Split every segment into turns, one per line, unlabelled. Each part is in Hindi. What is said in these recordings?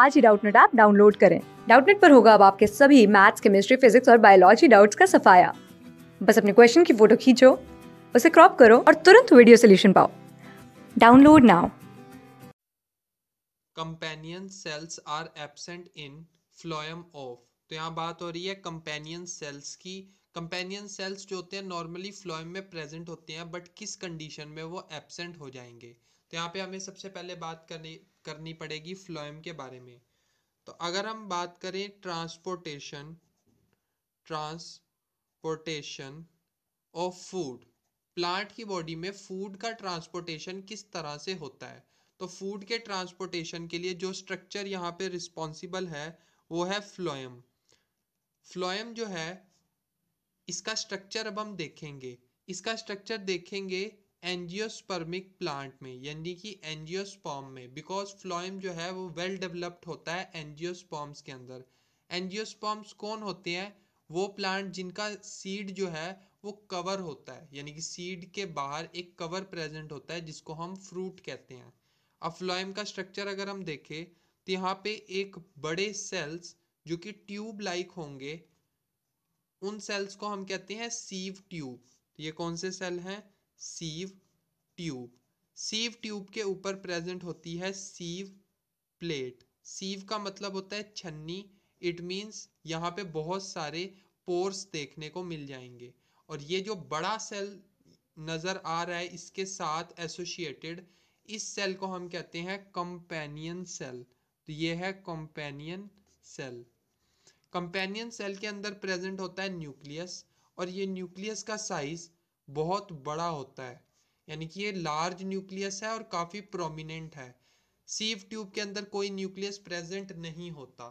आज ही डाउटनेट ऐप डाउनलोड करें डाउटनेट पर होगा अब आपके सभी मैथ्स केमिस्ट्री फिजिक्स और बायोलॉजी डाउट्स का सफाया बस अपने क्वेश्चन की फोटो खींचो उसे क्रॉप करो और तुरंत वीडियो सोल्यूशन पाओ download now companion cells are absent
in phloem of तो यहाँ बात हो रही है कंपेनियन सेल्स की कंपेनियन सेल्स जो होते हैं नॉर्मली फ्लोएम में प्रेजेंट होते हैं बट किस कंडीशन में वो एबसेंट हो जाएंगे तो यहाँ पे हमें सबसे पहले बात करनी करनी पड़ेगी फ्लोएम के बारे में तो अगर हम बात करें transportation transportation of food plant की बॉडी में फूड का ट्रांसपोर्टेशन किस तरह से होता है तो फूड के ट्रांसपोर्टेशन के लिए जो स्ट्रक्चर यहाँ पे रिस्पॉन्सिबल है वो है फ्लोएम फ्लोएम जो है इसका स्ट्रक्चर अब हम देखेंगे इसका स्ट्रक्चर देखेंगे एनजियोस्पर्मिक प्लांट में यानी कि एनजियोस्पॉम में बिकॉज फ्लोइम जो है वो वेल well डेवलप्ड होता है एनजियोस्पॉम्स के अंदर एनजियोस्पॉम्स कौन होते हैं वो प्लांट जिनका सीड जो है वो कवर होता है यानी कि सीड के बाहर एक कवर प्रेजेंट होता है जिसको हम फ्रूट कहते हैं अब फ्लोइम का स्ट्रक्चर अगर हम देखें तो यहाँ पे एक बड़े सेल्स जो कि ट्यूब लाइक होंगे उन सेल्स को हम कहते हैं सीव ट्यूब तो ये कौन से सेल हैं सीव ट्यूब सीव ट्यूब के ऊपर प्रेजेंट होती है सीव प्लेट सीव का मतलब होता है छन्नी इट मींस यहाँ पे बहुत सारे पोर्स देखने को मिल जाएंगे और ये जो बड़ा सेल नज़र आ रहा है इसके साथ एसोसिएटेड इस सेल को हम कहते हैं कंपेनियन सेल तो ये है कंपेनियन सेल कंपेनियन सेल के अंदर प्रेजेंट होता है न्यूक्लियस और ये न्यूक्लियस का साइज़ बहुत बड़ा होता है यानी कि ये लार्ज न्यूक्लियस है और काफ़ी प्रोमिनेंट है सीव ट्यूब के अंदर कोई न्यूक्लियस प्रेजेंट नहीं होता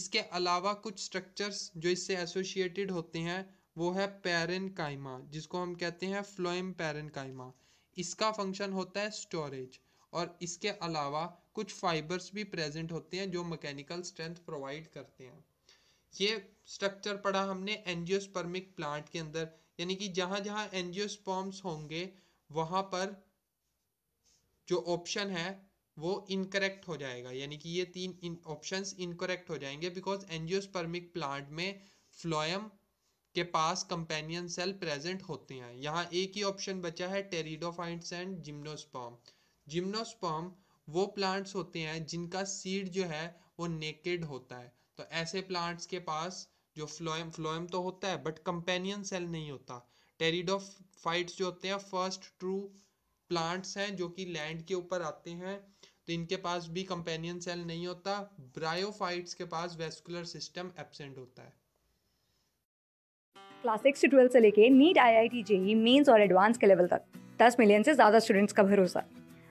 इसके अलावा कुछ स्ट्रक्चर्स जो इससे एसोशिएटेड होते हैं वो है पैरन काइमा जिसको हम कहते हैं फ्लोएम पैरन काइमा इसका फंक्शन होता है स्टोरेज और इसके अलावा कुछ फाइबर्स भी प्रेजेंट होते हैं जो मैकेनिकल स्ट्रेंथ प्रोवाइड करते हैं ये स्ट्रक्चर पढ़ा हमने एनजियोस्पर्मिक प्लांट के अंदर यानी कि जहां जहां एनजियोस्पॉम्स होंगे वहां पर जो ऑप्शन है वो इनकरेक्ट हो जाएगा यानी कि ये तीन ऑप्शंस इनकरेक्ट हो जाएंगे बिकॉज एनजियोस्पर्मिक प्लांट में फ्लोएम के पास कंपेनियन सेल प्रेजेंट होते हैं यहाँ एक ही ऑप्शन बचा है टेरिडोफाइट्स एंड जिम्नोस्पॉम जिम्नोस्पॉम वो प्लांट्स होते हैं जिनका सीड जो है वो नेकेड होता है तो ऐसे प्लांट्स के पास जो फ्लोएम फ्लोएम तो होता है बट कंपेनियन सेल नहीं होता टेरिडोफाइट्स जो होते हैं फर्स्ट ट्रू प्लांट्स हैं जो कि लैंड के ऊपर आते हैं तो इनके पास भी कंपेनियन सेल नहीं होता ब्रायोफाइट्स के पास वेस्कुलर सिस्टम एबसेंट होता है
क्लास सिक्स से ट्वेल्व से लेके NEET I I T JEE mains और एडवांस के लेवल तक दस मिलियन से ज़्यादा स्टूडेंट्स का भरोसा